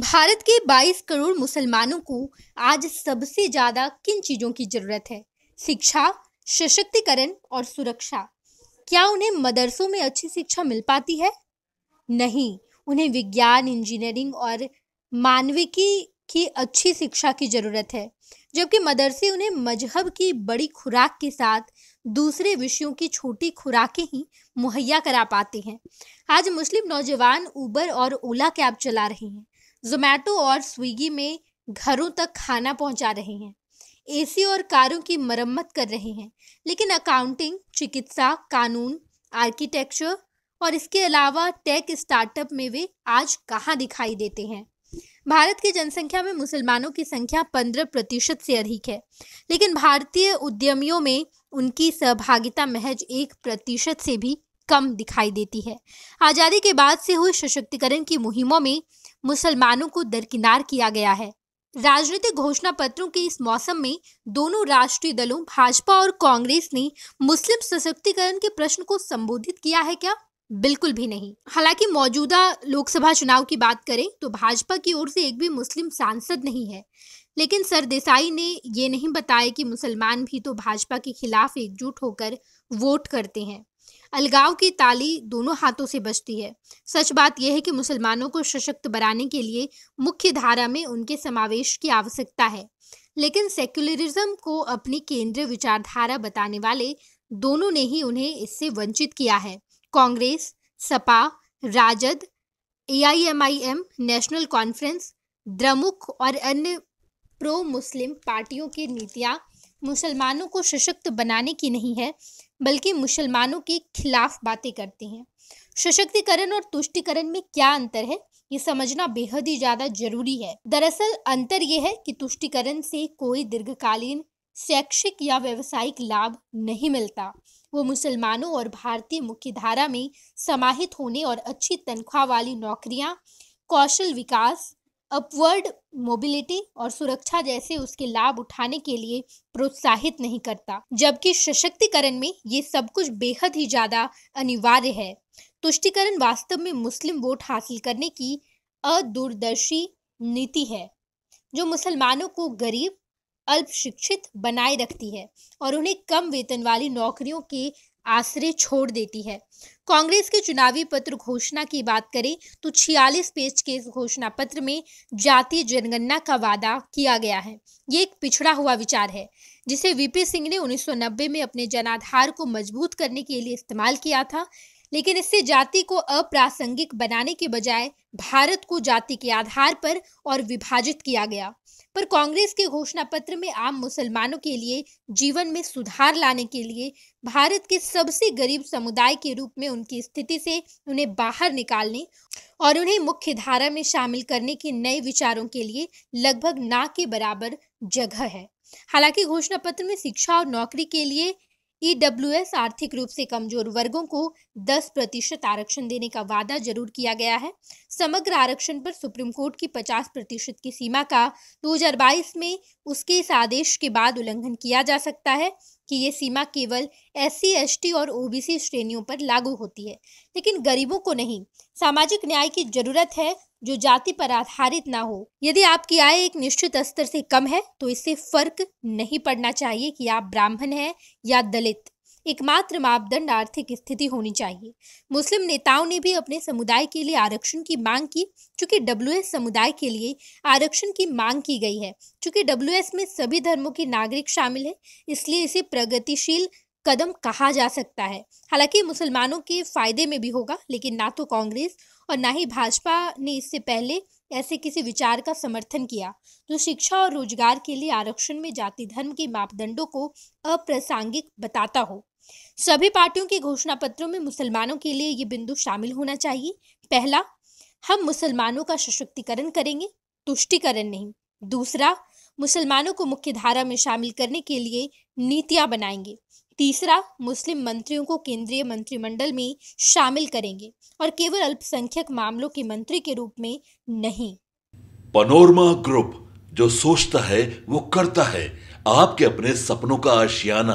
भारत के 22 करोड़ मुसलमानों को आज सबसे ज़्यादा किन चीज़ों की ज़रूरत है शिक्षा सशक्तिकरण और सुरक्षा क्या उन्हें मदरसों में अच्छी शिक्षा मिल पाती है नहीं उन्हें विज्ञान इंजीनियरिंग और मानविकी की अच्छी शिक्षा की ज़रूरत है जबकि मदरसे उन्हें मजहब की बड़ी खुराक के साथ दूसरे विषयों की छोटी खुराकें ही मुहैया करा पाते हैं आज मुस्लिम नौजवान ऊबर और ओला कैब चला रहे हैं जोमेटो और स्विगी में घरों तक खाना पहुंचा रहे हैं एसी और कारों की मरम्मत कर रहे हैं लेकिन अकाउंटिंग चिकित्सा कानून आर्किटेक्चर और इसके अलावा टेक स्टार्टअप में वे आज कहाँ दिखाई देते हैं भारत की जनसंख्या में मुसलमानों की संख्या पंद्रह प्रतिशत से अधिक है लेकिन भारतीय उद्यमियों में उनकी सहभागिता महज एक प्रतिशत से भी कम दिखाई देती है आज़ादी के बाद से हुई सशक्तिकरण की मुहिमों में मुसलमानों को दरकिनार किया गया है राजनीतिक घोषणा पत्रों के इस मौसम में दोनों राष्ट्रीय दलों भाजपा और कांग्रेस ने मुस्लिम सशक्तिकरण के प्रश्न को संबोधित किया है क्या बिल्कुल भी नहीं हालांकि मौजूदा लोकसभा चुनाव की बात करें तो भाजपा की ओर से एक भी मुस्लिम सांसद नहीं है लेकिन सर देसाई ने ये नहीं बताया कि मुसलमान भी तो भाजपा के खिलाफ एकजुट होकर वोट करते हैं अलगाव की ताली दोनों हाथों से बजती है सच बात यह है कि मुसलमानों को सशक्त बनाने के लिए मुख्य धारा में उनके समावेश की आवश्यकता है लेकिन सेक्युलरिज्म को अपनी केंद्रीय विचारधारा बताने वाले दोनों ने ही उन्हें इससे वंचित किया है कांग्रेस सपा राजद एआईएमआईएम नेशनल कॉन्फ्रेंस द्रमुक और अन्य प्रो मुस्लिम पार्टियों की नीतियाँ मुसलमानों को सशक्त बनाने की नहीं है बल्कि मुसलमानों के खिलाफ बातें करते हैं सशक्तिकरण और तुष्टिकरण में क्या अंतर है ये समझना बेहद ही ज़्यादा जरूरी है दरअसल अंतर यह है कि तुष्टिकरण से कोई दीर्घकालीन शैक्षिक या व्यवसायिक लाभ नहीं मिलता वो मुसलमानों और भारतीय मुख्यधारा में समाहित होने और अच्छी तनख्वाह वाली नौकरियां, कौशल विकास अपवर्ड मोबिलिटी और सुरक्षा जैसे उसके लाभ उठाने के लिए प्रोत्साहित नहीं करता जबकि सशक्तिकरण में ये सब कुछ बेहद ही ज़्यादा अनिवार्य है तुष्टिकरण वास्तव में मुस्लिम वोट हासिल करने की अदूरदर्शी नीति है जो मुसलमानों को गरीब अल्प शिक्षित बनाए रखती है और उन्हें कम वेतन वाली नौकरियों के आश्रय छोड़ देती है कांग्रेस के चुनावी पत्र घोषणा की बात करें तो 46 पेज के इस घोषणा पत्र में जातीय जनगणना का वादा किया गया है ये एक पिछड़ा हुआ विचार है जिसे वीपी सिंह ने 1990 में अपने जनाधार को मजबूत करने के लिए इस्तेमाल किया था लेकिन इससे जाति को अप्रासंगिक बनाने के बजाय भारत को जाति के आधार पर और विभाजित किया गया पर कांग्रेस के घोषणा पत्र में आम मुसलमानों के लिए जीवन में सुधार लाने के लिए भारत के सबसे गरीब समुदाय के रूप में उनकी स्थिति से उन्हें बाहर निकालने और उन्हें मुख्य धारा में शामिल करने के नए विचारों के लिए लगभग ना के बराबर जगह है हालांकि घोषणा पत्र में शिक्षा और नौकरी के लिए ईडब्ल्यूएस e आर्थिक रूप से कमजोर वर्गों को 10 प्रतिशत आरक्षण देने का वादा जरूर किया गया है समग्र आरक्षण पर सुप्रीम कोर्ट की 50 प्रतिशत की सीमा का 2022 में उसके इस आदेश के बाद उल्लंघन किया जा सकता है कि ये सीमा केवल एस सी और ओबीसी श्रेणियों पर लागू होती है लेकिन गरीबों को नहीं सामाजिक न्याय की जरूरत है जो जाति पर आधारित ना हो यदि आपकी आय एक निश्चित स्तर से कम है तो इससे फर्क नहीं पड़ना चाहिए कि आप ब्राह्मण हैं या दलित एकमात्र मापदंड आर्थिक स्थिति होनी चाहिए मुस्लिम नेताओं ने भी अपने समुदाय के लिए आरक्षण की मांग की चूंकि डब्ल्यू समुदाय के लिए आरक्षण की मांग की गई है चूंकि डब्ल्यू में सभी धर्मों के नागरिक शामिल है इसलिए इसे प्रगतिशील कदम कहा जा सकता है हालांकि मुसलमानों के फायदे में भी होगा लेकिन ना तो कांग्रेस और ना ही भाजपा ने इससे पहले ऐसे किसी विचार का समर्थन किया जो तो शिक्षा और रोजगार के लिए आरक्षण में जाति धर्म के मापदंडों को अप्रासंगिक बताता हो सभी पार्टियों के घोषणा पत्रों में मुसलमानों के लिए ये बिंदु शामिल होना चाहिए पहला हम मुसलमानों का सशक्तिकरण करेंगे तुष्टिकरण नहीं दूसरा मुसलमानों को मुख्य धारा में शामिल करने के लिए नीतियां बनाएंगे तीसरा मुस्लिम मंत्रियों को केंद्रीय मंत्रिमंडल में शामिल करेंगे और केवल अल्पसंख्यक मामलों के मंत्री के रूप में नहीं पनोरमा ग्रुप जो सोचता है वो करता है आपके अपने सपनों का आशियाना